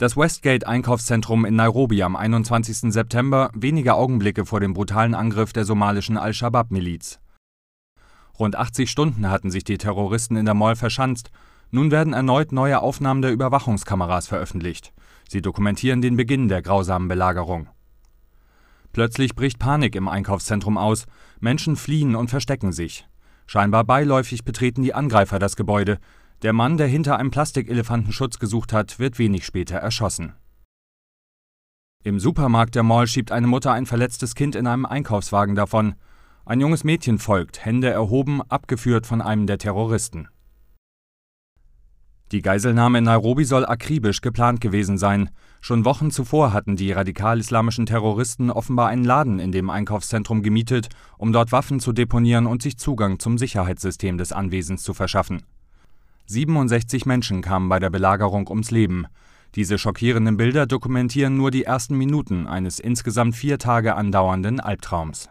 Das Westgate-Einkaufszentrum in Nairobi am 21. September, wenige Augenblicke vor dem brutalen Angriff der somalischen Al-Shabaab-Miliz. Rund 80 Stunden hatten sich die Terroristen in der Mall verschanzt. Nun werden erneut neue Aufnahmen der Überwachungskameras veröffentlicht. Sie dokumentieren den Beginn der grausamen Belagerung. Plötzlich bricht Panik im Einkaufszentrum aus. Menschen fliehen und verstecken sich. Scheinbar beiläufig betreten die Angreifer das Gebäude, der Mann, der hinter einem Plastikelefanten Schutz gesucht hat, wird wenig später erschossen. Im Supermarkt der Mall schiebt eine Mutter ein verletztes Kind in einem Einkaufswagen davon. Ein junges Mädchen folgt, Hände erhoben, abgeführt von einem der Terroristen. Die Geiselnahme in Nairobi soll akribisch geplant gewesen sein. Schon Wochen zuvor hatten die radikal-islamischen Terroristen offenbar einen Laden in dem Einkaufszentrum gemietet, um dort Waffen zu deponieren und sich Zugang zum Sicherheitssystem des Anwesens zu verschaffen. 67 Menschen kamen bei der Belagerung ums Leben. Diese schockierenden Bilder dokumentieren nur die ersten Minuten eines insgesamt vier Tage andauernden Albtraums